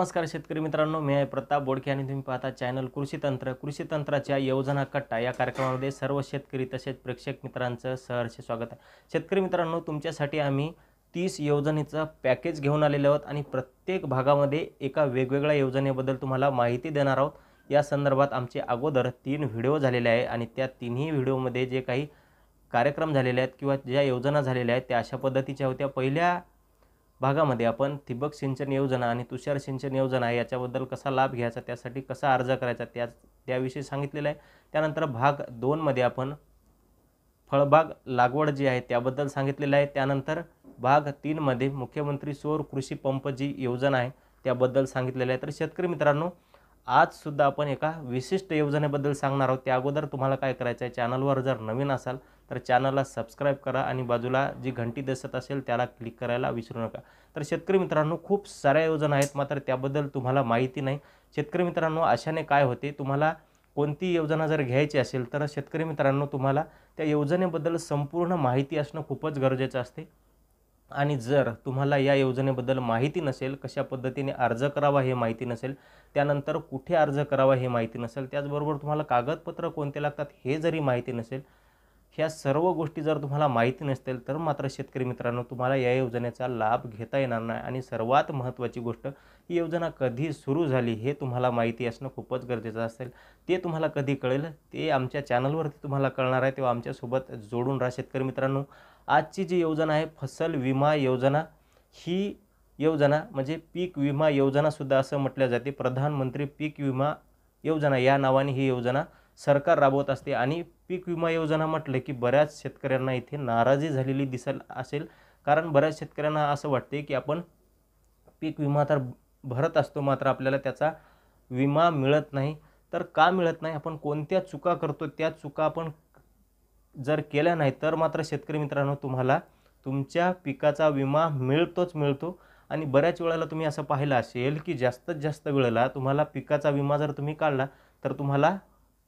नमस्कार शेतकरी मित्रांनो मी आहे प्रताप बोडके आणि तुम्ही पाहता चॅनल कृषी तंत्र कृषी तंत्राच्या योजना कट्टा या कार्यक्रमामध्ये सर्व शेतकरी तसेच प्रेक्षक मित्रांचं सहर्ष स्वागत आहे शेतकरी मित्रांनो तुमच्यासाठी आम्ही तीस योजनेचं पॅकेज घेऊन आलेले आहोत आणि प्रत्येक भागामध्ये एका वेगवेगळ्या योजनेबद्दल तुम्हाला माहिती देणार आहोत या संदर्भात आमचे अगोदर तीन व्हिडिओ झालेले आहे आणि त्या तिन्ही व्हिडिओमध्ये जे काही कार्यक्रम झालेले आहेत किंवा ज्या योजना झालेल्या आहेत त्या अशा पद्धतीच्या होत्या पहिल्या भागामध्ये आपण ठिबक सिंचन योजना आणि तुषार सिंचन योजना आहे याच्याबद्दल कसा लाभ घ्यायचा त्यासाठी कसा अर्ज करायचा त्या त्याविषयी सांगितलेलं आहे त्यानंतर भाग दोनमध्ये आपण फळबाग लागवड जी आहे त्याबद्दल सांगितलेलं आहे त्यानंतर भाग तीनमध्ये मुख्यमंत्री सौर कृषी पंप जी योजना आहे त्याबद्दल सांगितलेलं आहे तर शेतकरी मित्रांनो आजसुद्धा आपण एका विशिष्ट योजनेबद्दल सांगणार आहोत त्या अगोदर तुम्हाला काय करायचं आहे चॅनलवर जर नवीन असाल तर चॅनलला सबस्क्राईब करा आणि बाजूला जी घंटी दिसत असेल त्याला क्लिक करायला विसरू नका तर शेतकरी मित्रांनो खूप साऱ्या योजना आहेत मात्र त्याबद्दल तुम्हाला माहिती नाही शेतकरी मित्रांनो अशाने काय होते तुम्हाला कोणती योजना जर घ्यायची असेल तर शेतकरी मित्रांनो तुम्हाला त्या योजनेबद्दल संपूर्ण माहिती असणं खूपच गरजेचं असते आणि जर तुम्हाला या योजनेबद्दल माहिती नसेल कशा पद्धतीने अर्ज करावा हे माहिती नसेल त्यानंतर कुठे अर्ज करावा हे माहिती नसेल त्याचबरोबर तुम्हाला कागदपत्र कोणते लागतात हे जरी माहिती नसेल ह्या सर्व गोष्टी जर तुम्हाला माहिती नसतील तर मात्र शेतकरी मित्रांनो तुम्हाला या योजनेचा लाभ घेता येणार नाही आणि सर्वात महत्त्वाची गोष्ट ही योजना कधी सुरू झाली हे तुम्हाला माहिती असणं खूपच गरजेचं असेल ते तुम्हाला कधी कळेल ते आमच्या चॅनलवरती तुम्हाला कळणार आहे तेव्हा आमच्यासोबत जोडून राहा शेतकरी मित्रांनो आजची जी योजना आहे फसल विमा योजना ही योजना म्हणजे पीक विमा योजनासुद्धा असं म्हटल्या जाते प्रधानमंत्री पीक विमा योजना या नावाने ही योजना सरकार राबवत असते आणि पीक विमा योजना म्हटलं की बऱ्याच शेतकऱ्यांना इथे नाराजी झालेली दिसेल असेल कारण बऱ्याच शेतकऱ्यांना असं वाटते की आपण पीक विमा तर भरत असतो मात्र आपल्याला त्याचा विमा मिळत नाही तर का मिळत नाही आपण कोणत्या चुका करतो त्या चुका आपण जर केल्या नाही तर मात्र शेतकरी मित्रांनो तुम्हाला तुमच्या पिकाचा विमा मिळतोच मिळतो आणि बऱ्याच वेळेला तुम्ही असं पाहिलं असेल की जास्तीत जास्त वेळेला तुम्हाला पिकाचा विमा जर तुम्ही काढला तर तुम्हाला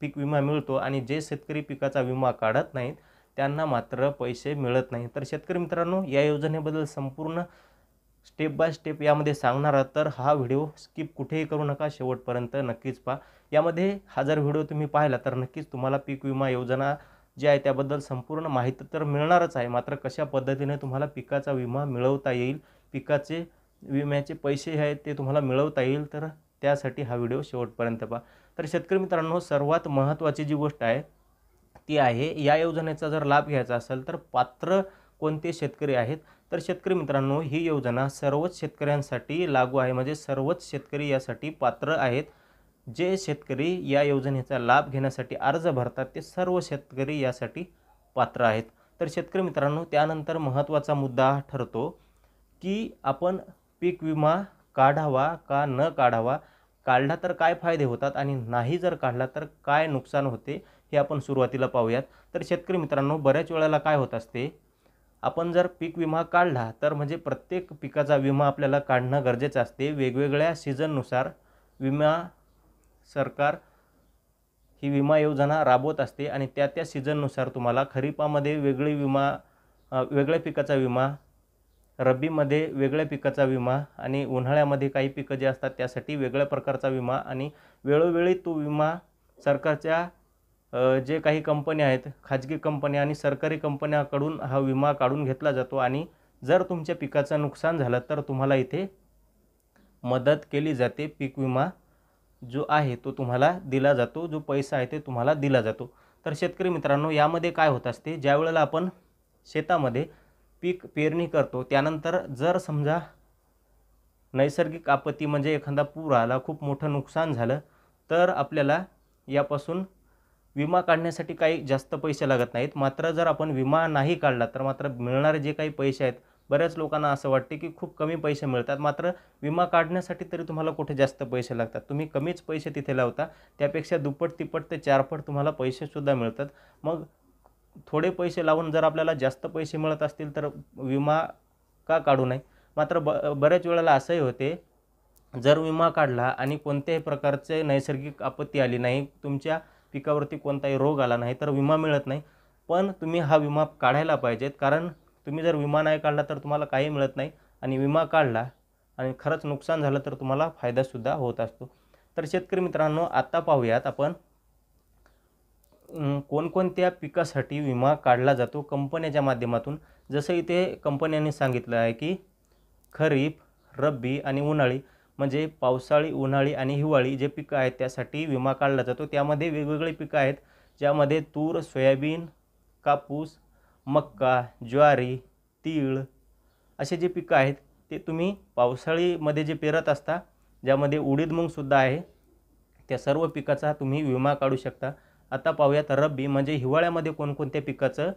पीक विमा मिळतो आणि जे शेतकरी पिकाचा विमा काढत नाहीत त्यांना मात्र पैसे मिळत नाही तर शेतकरी मित्रांनो या योजनेबद्दल संपूर्ण स्टेप बाय स्टेप यामध्ये सांगणार तर हा व्हिडिओ स्किप कुठेही करू नका शेवटपर्यंत नक्कीच पहा यामध्ये हा जर व्हिडिओ तुम्ही पाहिला तर नक्कीच तुम्हाला पीक विमा योजना जी आहे त्याबद्दल संपूर्ण माहिती तर मिळणारच आहे मात्र कशा पद्धतीने तुम्हाला पिकाचा विमा मिळवता येईल पिकाचे विम्याचे पैसे आहेत ते तुम्हाला मिळवता येईल तर त्यासाठी हा व्हिडिओ शेवटपर्यंत पहा तर शेतकरी मित्रांनो सर्वात महत्त्वाची जी गोष्ट आहे ती आहे या योजनेचा जर लाभ घ्यायचा असेल तर पात्र कोणते शेतकरी आहेत तर शेतकरी मित्रांनो ही योजना सर्वच शेतकऱ्यांसाठी लागू आहे म्हणजे सर्वच शेतकरी यासाठी पात्र आहेत जे शेतकरी या योजनेचा लाभ घेण्यासाठी अर्ज भरतात ते सर्व शेतकरी यासाठी पात्र आहेत तर शेतकरी मित्रांनो त्यानंतर महत्त्वाचा मुद्दा ठरतो की आपण पीक विमा काढावा का न काढावा काढला तर काय फायदे होतात आणि नाही जर काढला तर काय नुकसान होते हे आपण सुरुवातीला पाहूयात तर शेतकरी मित्रांनो बऱ्याच वेळेला काय होत असते आपण जर पीक विमा काढला तर म्हणजे प्रत्येक पिकाचा विमा आपल्याला काढणं गरजेचं असते वेगवेगळ्या सीझननुसार विमा सरकार ही विमा योजना राबवत असते आणि त्या त्या सीझननुसार तुम्हाला खरीपामध्ये वेगळी विमा वेगळ्या पिकाचा विमा रब्बीमध्ये वेगळ्या पिकाचा विमा आणि उन्हाळ्यामध्ये काही पिकं जे असतात त्यासाठी वेगळ्या प्रकारचा विमा आणि वेळोवेळी तो विमा सरकारच्या जे काही कंपन्या आहेत खाजगी कंपन्या आणि सरकारी कंपन्याकडून हा विमा काढून घेतला जातो आणि जर तुमच्या पिकाचं नुकसान झालं तर तुम्हाला इथे मदत केली जाते पीक विमा जो आहे तो तुम्हाला दिला जातो जो पैसा आहे ते तुम्हाला दिला जातो तर शेतकरी मित्रांनो यामध्ये काय होत असते ज्या वेळेला आपण शेतामध्ये पीक पेरणी करतो त्यानंतर जर समजा नैसर्गिक आपत्ती म्हणजे एखादा पूर आला खूप मोठं नुकसान झालं तर आपल्याला यापासून विमा काढण्यासाठी काही जास्त पैसे लागत नाहीत मात्र जर आपण विमा नाही काढला तर मात्र मिळणारे जे काही पैसे आहेत बऱ्याच लोकांना असं वाटते की खूप कमी पैसे मिळतात मात्र विमा काढण्यासाठी तरी तुम्हाला कुठे जास्त पैसे लागतात तुम्ही कमीच पैसे तिथे लावता त्यापेक्षा दुप्पट तिप्पट ते चारपट तुम्हाला पैसेसुद्धा मिळतात मग थोडे पैसे लावून जर आपल्याला जास्त पैसे मिळत असतील तर विमा का काढू नये मात्र ब बऱ्याच वेळेला असंही होते जर विमा काढला आणि कोणत्याही प्रकारचे नैसर्गिक आपत्ती आली नाही तुमच्या पिकावरती कोणताही रोग आला नाही तर विमा मिळत नाही पण तुम्ही हा विमा काढायला पाहिजेत कारण तुम्ही जर विमा नाही काढला तर तुम्हाला काही मिळत नाही आणि विमा काढला आणि खरंच नुकसान झालं तर तुम्हाला फायदासुद्धा होत असतो तर शेतकरी मित्रांनो आत्ता पाहूयात आपण कोणकोणत्या पिकासाठी विमा काढला जातो कंपन्याच्या माध्यमातून जसं इथे कंपन्यांनी सांगितलं आहे की खरीप रब्बी आणि उन्हाळी म्हणजे पावसाळी उन्हाळी आणि हिवाळी जे पिकं आहेत त्यासाठी विमा काढला जातो त्यामध्ये वेगवेगळे पिकं आहेत ज्यामध्ये तूर सोयाबीन कापूस मक्का ज्वारी तीळ असे जे पिकं आहेत ते तुम्ही पावसाळीमध्ये जे पेरत असता ज्यामध्ये उडीद मूगसुद्धा आहे त्या सर्व पिकाचा तुम्ही विमा काढू शकता आता पाहूयात रब्बी म्हणजे हिवाळ्यामध्ये कोणकोणत्या पिकाचं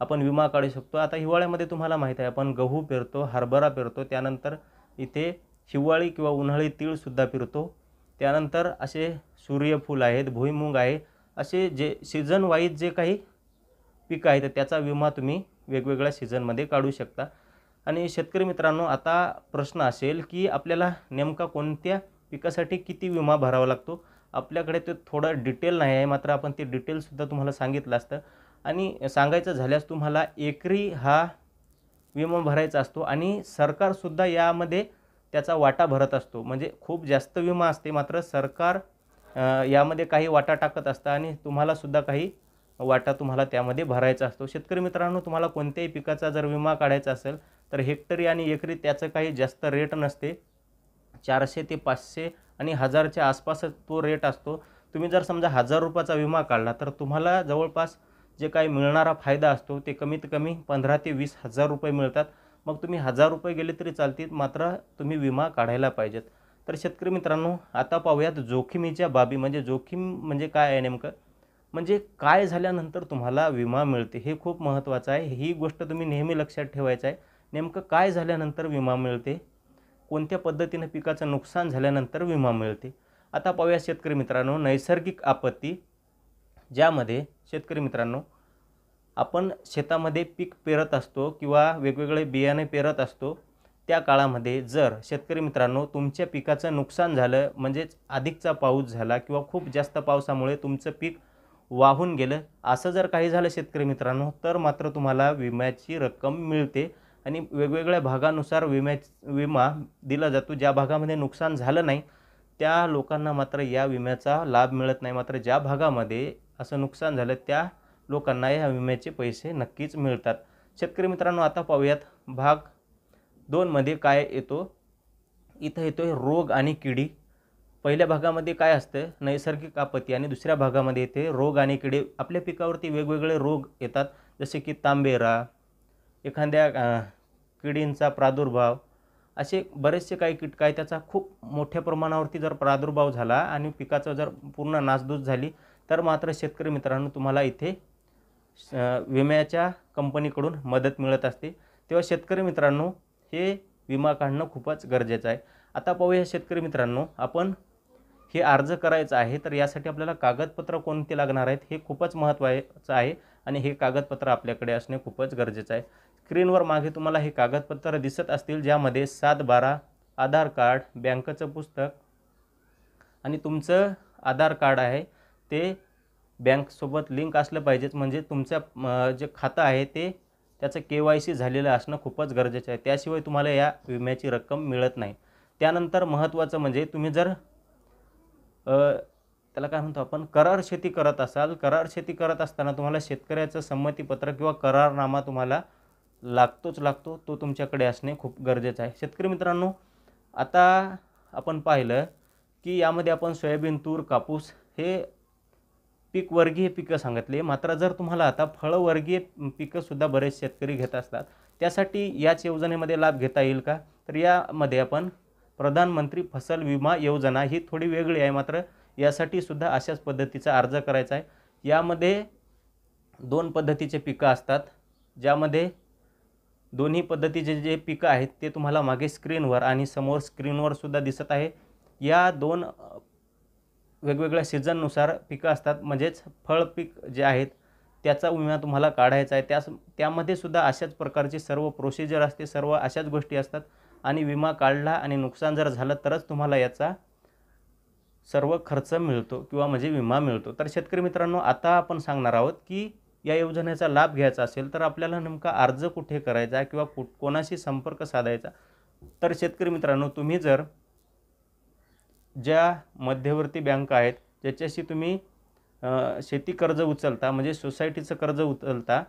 आपण विमा काढू शकतो आता हिवाळ्यामध्ये तुम्हाला माहीत आहे आपण गहू पेरतो हरभरा पेरतो त्यानंतर इथे हिवाळी किंवा उन्हाळी तीळसुद्धा पेरतो त्यानंतर असे सूर्यफूल आहेत भुईमूग आहे असे जे सीझन वाईज जे काही पिकं आहेत त्याचा विमा तुम्ही वेगवेगळ्या सीझनमध्ये काढू शकता आणि शेतकरी मित्रांनो आता प्रश्न असेल की आपल्याला नेमका कोणत्या पिकासाठी किती विमा भरावा लागतो आपल्याकडे ते थोडं डिटेल नाही आहे मात्र आपण ते डिटेलसुद्धा तुम्हाला सांगितलं असतं आणि सांगायचं झाल्यास तुम्हाला एकरी हा विमा भरायचा असतो आणि सरकारसुद्धा यामध्ये त्याचा वाटा भरत असतो म्हणजे खूप जास्त विमा असते मात्र सरकार यामध्ये काही वाटा टाकत असतं आणि तुम्हालासुद्धा काही वाटा तुम्हाला त्यामध्ये भरायचा असतो शेतकरी मित्रांनो तुम्हाला कोणत्याही पिकाचा जर विमा काढायचा असेल तर हेक्टरी आणि एकरी त्याचं काही जास्त रेट नसते चारशे ते पाचशे आणि हजारच्या आसपासच तो रेट असतो तुम्ही जर समजा हजार रुपयाचा विमा काढला तर तुम्हाला जवळपास जे काही मिळणारा फायदा असतो ते कमीत कमी पंधरा ते वीस हजार रुपये मिळतात मग तुम्ही हजार रुपये गेले तरी चालतील मात्र तुम्ही विमा काढायला पाहिजेत तर शेतकरी मित्रांनो आता पाहूयात जोखिमीच्या बाबी म्हणजे जोखीम म्हणजे काय आहे नेमकं म्हणजे काय झाल्यानंतर तुम्हाला विमा मिळते हे खूप महत्त्वाचं आहे ही गोष्ट तुम्ही नेहमी लक्षात ठेवायचं आहे नेमकं काय झाल्यानंतर विमा मिळते कोणत्या पद्धतीनं पिकाचं नुकसान झाल्यानंतर विमा मिळते आता पाहूया शेतकरी मित्रांनो नैसर्गिक आपत्ती ज्यामध्ये शेतकरी मित्रांनो आपण शेतामध्ये पीक पेरत असतो किंवा वेगवेगळे बियाणे पेरत असतो त्या काळामध्ये जर शेतकरी मित्रांनो तुमच्या पिकाचं नुकसान झालं म्हणजेच अधिकचा पाऊस झाला किंवा खूप जास्त पावसामुळे तुमचं पीक वाहून गेलं असं जर काही झालं शेतकरी मित्रांनो तर मात्र तुम्हाला विम्याची रक्कम मिळते आणि वेगवेगळ्या भागानुसार विम्या विमा दिला जातो ज्या भागामध्ये नुकसान झालं नाही त्या लोकांना मात्र या विम्याचा लाभ मिळत नाही मात्र ज्या भागामध्ये असं नुकसान झालं त्या लोकांना या विम्याचे पैसे नक्कीच मिळतात शेतकरी मित्रांनो आता पाहूयात भाग दोनमध्ये काय येतो इथं येतो रोग आणि किडी पहिल्या भागामध्ये काय असतं नैसर्गिक आपत्ती आणि दुसऱ्या भागामध्ये येते रोग आणि किडे आपल्या पिकावरती वेगवेगळे रोग येतात जसे की तांबेरा एखाद्या किडींचा प्रादुर्भाव असे बरेचसे काही कीट काय त्याचा खूप मोठ्या प्रमाणावरती जर प्रादुर्भाव झाला आणि पिकाचं जर पूर्ण नासधूस झाली तर मात्र शेतकरी मित्रांनो तुम्हाला इथे विम्याच्या कंपनीकडून मदत मिळत असते तेव्हा शेतकरी मित्रांनो हे विमा काढणं खूपच गरजेचं आहे आता पाहूया शेतकरी मित्रांनो आपण हे अर्ज करायचं आहे तर यासाठी आपल्याला कागदपत्र कोणते लागणार आहेत हे खूपच महत्त्वाचं आहे आणि हे कागदपत्र आपल्याकडे असणे खूपच गरजेचं आहे स्क्रीनवर मागे तुम्हाला हे कागदपत्र दिसत असतील ज्यामध्ये सात बारा आधार कार्ड बँकेचं पुस्तक आणि तुमचं आधार कार्ड आहे ते बँकसोबत लिंक असलं पाहिजेच म्हणजे तुमच्या जे खातं आहे ते त्याचं के वाय सी झालेलं असणं खूपच गरजेचं आहे त्याशिवाय तुम्हाला या विम्याची रक्कम मिळत नाही त्यानंतर महत्त्वाचं म्हणजे तुम्ही जर त्याला काय म्हणतो आपण करार शेती करत असाल करार शेती करत असताना तुम्हाला शेतकऱ्याचं संमतीपत्र किंवा करारनामा तुम्हाला लागतोच लागतो तो तुमच्याकडे असणे खूप गरजेचं आहे शेतकरी मित्रांनो आता आपण पाहिलं की यामध्ये आपण सोयाबीन तूर कापूस हे पीकवर्गीय पिकं सांगितले मात्र जर तुम्हाला आता फळवर्गीय पिकंसुद्धा बरेच शेतकरी घेत असतात त्यासाठी याच योजनेमध्ये लाभ घेता येईल का तर यामध्ये आपण प्रधानमंत्री फसल विमा योजना ही थोडी वेगळी आहे मात्र यासाठी सुद्धा अशाच पद्धतीचा अर्ज करायचा आहे यामध्ये दोन पद्धतीचे पिकं असतात ज्यामध्ये दोन्ही पद्धतीचे जे पिकं आहेत ते तुम्हाला मागे स्क्रीनवर आणि समोर स्क्रीनवर सुद्धा दिसत आहे या दोन वेगवेगळ्या सीझननुसार पिकं असतात म्हणजेच फळ पीक जे आहेत त्याचा विमा तुम्हाला काढायचा आहे त्यास त्यामध्ये सुद्धा अशाच प्रकारचे सर्व प्रोसिजर असते सर्व अशाच गोष्टी असतात आणि विमा काढला आणि नुकसान जर झालं तरच तुम्हाला याचा सर्व खर्च मिळतो किंवा म्हणजे विमा मिळतो तर शेतकरी मित्रांनो आता आपण सांगणार आहोत की या योजनेचा लाभ घ्यायचा असेल तर आपल्याला नेमका अर्ज कुठे करायचा किंवा कु कोणाशी संपर्क साधायचा तर शेतकरी मित्रांनो तुम्ही जर ज्या मध्यवर्ती बँका आहेत ज्याच्याशी तुम्ही शेती कर्ज उचलता म्हणजे सोसायटीचं कर्ज उचलता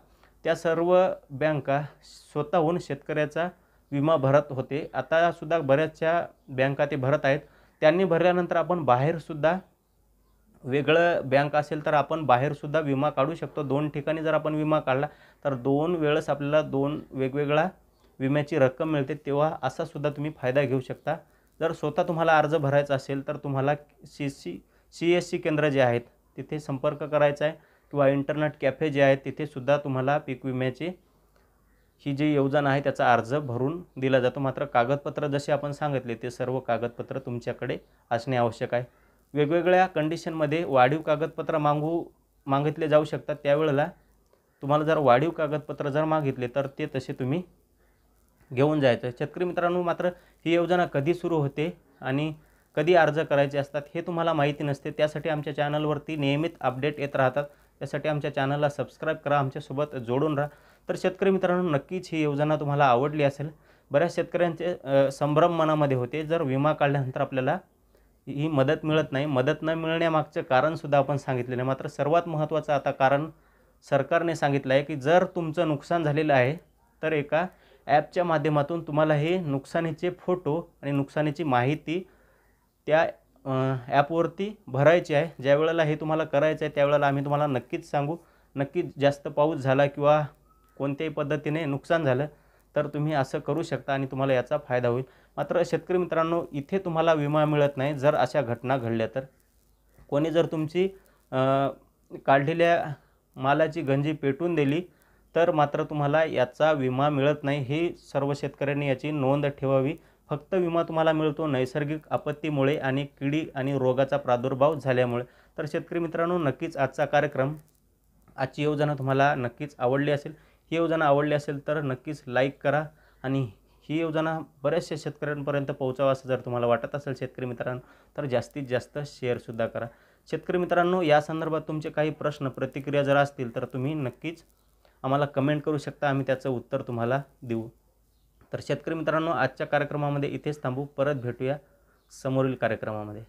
त्या सर्व बँका स्वतःहून शेतकऱ्याचा विमा भरत होते आतासुद्धा बऱ्याचशा बँका ते भरत आहेत त्यांनी भरल्यानंतर आपण बाहेरसुद्धा वेगळं बँक असेल तर आपण बाहेरसुद्धा विमा काढू शकतो दोन ठिकाणी जर आपण विमा काढला तर दोन वेळेस आपल्याला दोन वेगवेगळा विम्याची रक्कम मिळते तेव्हा असासुद्धा तुम्ही फायदा घेऊ शकता जर स्वतः तुम्हाला अर्ज भरायचा असेल तर तुम्हाला C C C S C केंद्र जे आहेत तिथे संपर्क करायचा आहे किंवा इंटरनेट कॅफे जे आहेत तिथेसुद्धा तुम्हाला पीक विम्याची ही जी योजना आहे त्याचा अर्ज भरून दिला जातो मात्र कागदपत्र जसे आपण सांगितले ते सर्व कागदपत्र तुमच्याकडे असणे आवश्यक आहे वेगवेगळ्या कंडिशनमध्ये वाढीव कागदपत्र मागू मागितले जाऊ शकतात त्यावेळेला तुम्हाला जर वाढीव कागदपत्र जर मागितले तर ते तसे तुम्ही घेऊन जायचं शेतकरी मित्रांनो मात्र ही योजना कधी सुरू होते आणि कधी अर्ज करायचे असतात हे तुम्हाला माहिती नसते त्यासाठी आमच्या चॅनलवरती नियमित अपडेट येत राहतात त्यासाठी आमच्या चॅनलला सबस्क्राईब करा आमच्यासोबत जोडून राहा तर शेतकरी मित्रांनो नक्कीच ही योजना तुम्हाला आवडली असेल बऱ्याच शेतकऱ्यांचे संभ्रम मनामध्ये होते जर विमा काढल्यानंतर आपल्याला ही मदत मिळत नाही मदत न मिळण्यामागचं कारणसुद्धा आपण सांगितलेलं आहे मात्र सर्वात महत्त्वाचं आता कारण सरकारने सांगितलं आहे की जर तुमचं नुकसान झालेलं आहे तर एका ॲपच्या माध्यमातून तुम्हाला हे नुकसानीचे फोटो आणि नुकसानीची माहिती त्या ॲपवरती भरायची आहे ज्या वेळेला हे तुम्हाला करायचं आहे त्यावेळेला आम्ही तुम्हाला नक्कीच सांगू नक्कीच जास्त पाऊस झाला किंवा कोणत्याही पद्धतीने नुकसान झालं तर तुम्ही असं करू शकता आणि तुम्हाला याचा फायदा होईल मात्र शेतकरी मित्रांनो इथे तुम्हाला विमा मिळत नाही जर अशा घटना घडल्या तर कोणी जर तुमची काढलेल्या मालाची गंजी पेटून दिली तर मात्र तुम्हाला याचा विमा मिळत नाही हे सर्व शेतकऱ्यांनी याची नोंद ठेवावी फक्त विमा तुम्हाला मिळतो नैसर्गिक आपत्तीमुळे आणि किडी आणि रोगाचा प्रादुर्भाव झाल्यामुळे तर शेतकरी मित्रांनो नक्कीच आजचा कार्यक्रम आजची योजना तुम्हाला नक्कीच आवडली असेल ही योजना आवडली असेल तर नक्कीच लाईक करा आणि ही योजना बऱ्याचशा शेतकऱ्यांपर्यंत पोहोचावा असं जर तुम्हाला वाटत असेल शेतकरी मित्रांनो तर जास्तीत जास्त शेअरसुद्धा करा शेतकरी मित्रांनो या संदर्भात तुमचे काही प्रश्न प्रतिक्रिया जर असतील तर तुम्ही नक्कीच आम्हाला कमेंट करू शकता आम्ही त्याचं उत्तर तुम्हाला देऊ तर शेतकरी मित्रांनो आजच्या कार्यक्रमामध्ये इथेच थांबू परत भेटूया समोरील कार्यक्रमामध्ये